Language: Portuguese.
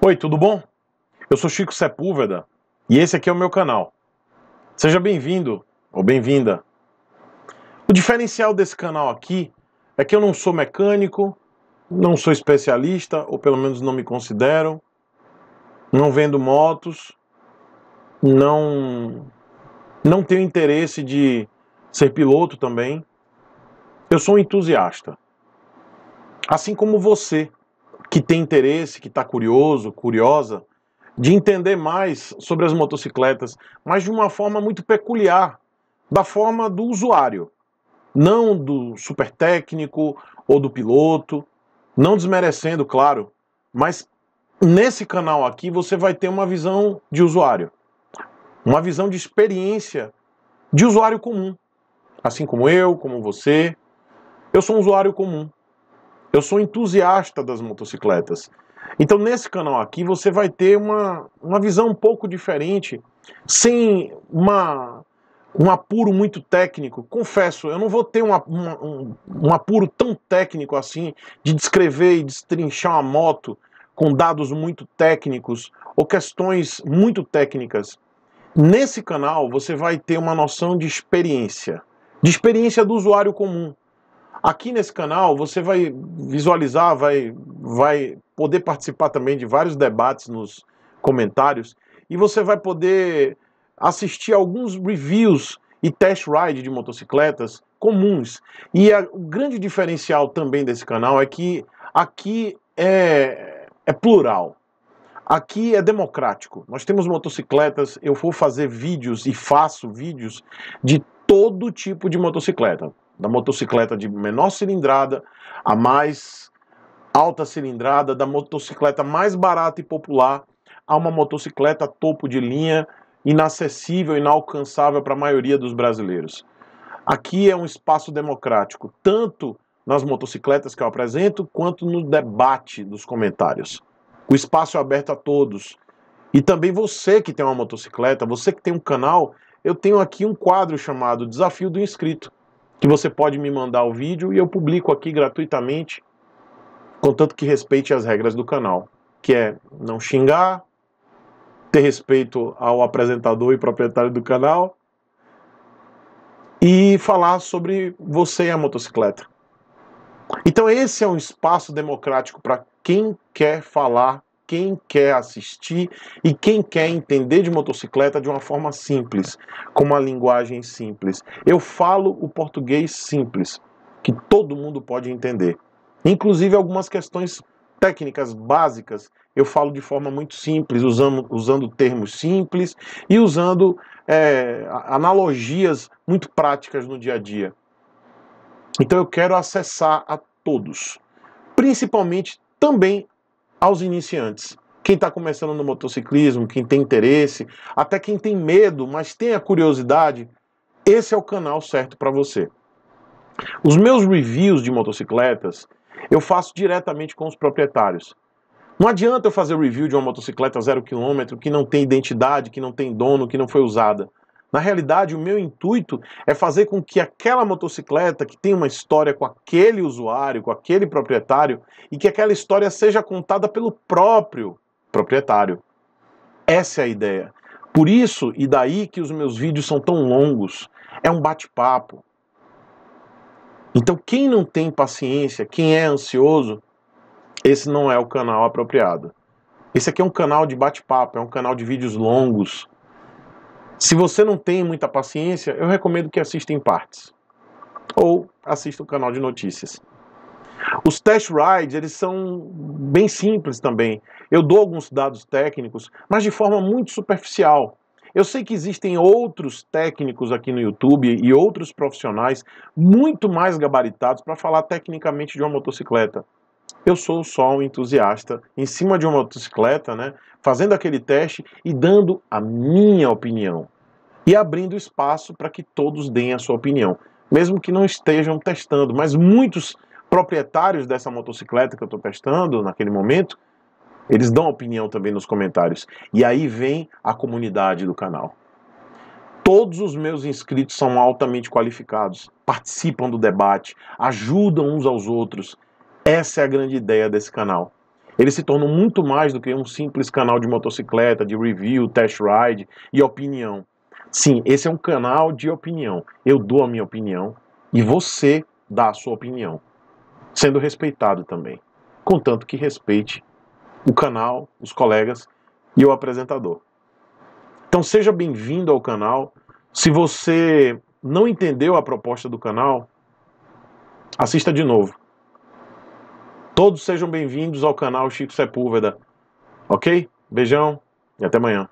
Oi, tudo bom? Eu sou Chico Sepúlveda e esse aqui é o meu canal. Seja bem-vindo ou bem-vinda. O diferencial desse canal aqui é que eu não sou mecânico, não sou especialista, ou pelo menos não me considero, não vendo motos, não, não tenho interesse de ser piloto também. Eu sou um entusiasta. Assim como você que tem interesse, que está curioso, curiosa, de entender mais sobre as motocicletas, mas de uma forma muito peculiar, da forma do usuário, não do super técnico ou do piloto, não desmerecendo, claro, mas nesse canal aqui você vai ter uma visão de usuário, uma visão de experiência de usuário comum, assim como eu, como você. Eu sou um usuário comum. Eu sou entusiasta das motocicletas. Então, nesse canal aqui, você vai ter uma, uma visão um pouco diferente, sem uma, um apuro muito técnico. Confesso, eu não vou ter uma, uma, um, um apuro tão técnico assim de descrever e destrinchar uma moto com dados muito técnicos ou questões muito técnicas. Nesse canal, você vai ter uma noção de experiência, de experiência do usuário comum. Aqui nesse canal você vai visualizar, vai, vai poder participar também de vários debates nos comentários e você vai poder assistir alguns reviews e test ride de motocicletas comuns. E a, o grande diferencial também desse canal é que aqui é, é plural. Aqui é democrático. Nós temos motocicletas, eu vou fazer vídeos e faço vídeos de todo tipo de motocicleta da motocicleta de menor cilindrada à mais alta cilindrada, da motocicleta mais barata e popular a uma motocicleta topo de linha inacessível, inalcançável para a maioria dos brasileiros. Aqui é um espaço democrático, tanto nas motocicletas que eu apresento, quanto no debate dos comentários. O espaço é aberto a todos. E também você que tem uma motocicleta, você que tem um canal, eu tenho aqui um quadro chamado Desafio do Inscrito que você pode me mandar o vídeo e eu publico aqui gratuitamente, contanto que respeite as regras do canal, que é não xingar, ter respeito ao apresentador e proprietário do canal e falar sobre você e a motocicleta. Então esse é um espaço democrático para quem quer falar quem quer assistir e quem quer entender de motocicleta de uma forma simples, com uma linguagem simples. Eu falo o português simples, que todo mundo pode entender. Inclusive algumas questões técnicas básicas eu falo de forma muito simples, usando, usando termos simples e usando é, analogias muito práticas no dia a dia. Então eu quero acessar a todos, principalmente também aos iniciantes. Quem está começando no motociclismo, quem tem interesse, até quem tem medo, mas tem a curiosidade, esse é o canal certo para você. Os meus reviews de motocicletas eu faço diretamente com os proprietários. Não adianta eu fazer review de uma motocicleta zero quilômetro que não tem identidade, que não tem dono, que não foi usada. Na realidade, o meu intuito é fazer com que aquela motocicleta que tem uma história com aquele usuário, com aquele proprietário, e que aquela história seja contada pelo próprio proprietário. Essa é a ideia. Por isso e daí que os meus vídeos são tão longos. É um bate-papo. Então, quem não tem paciência, quem é ansioso, esse não é o canal apropriado. Esse aqui é um canal de bate-papo, é um canal de vídeos longos se você não tem muita paciência, eu recomendo que assista em partes ou assista o canal de notícias. Os test rides, eles são bem simples também. Eu dou alguns dados técnicos, mas de forma muito superficial. Eu sei que existem outros técnicos aqui no YouTube e outros profissionais muito mais gabaritados para falar tecnicamente de uma motocicleta eu sou só um entusiasta em cima de uma motocicleta, né, fazendo aquele teste e dando a minha opinião e abrindo espaço para que todos deem a sua opinião, mesmo que não estejam testando, mas muitos proprietários dessa motocicleta que eu estou testando naquele momento, eles dão opinião também nos comentários. E aí vem a comunidade do canal. Todos os meus inscritos são altamente qualificados, participam do debate, ajudam uns aos outros essa é a grande ideia desse canal. Ele se tornou muito mais do que um simples canal de motocicleta, de review, test ride e opinião. Sim, esse é um canal de opinião. Eu dou a minha opinião e você dá a sua opinião, sendo respeitado também, contanto que respeite o canal, os colegas e o apresentador. Então seja bem-vindo ao canal. Se você não entendeu a proposta do canal, assista de novo. Todos sejam bem-vindos ao canal Chico Sepúlveda. Ok? Beijão e até amanhã.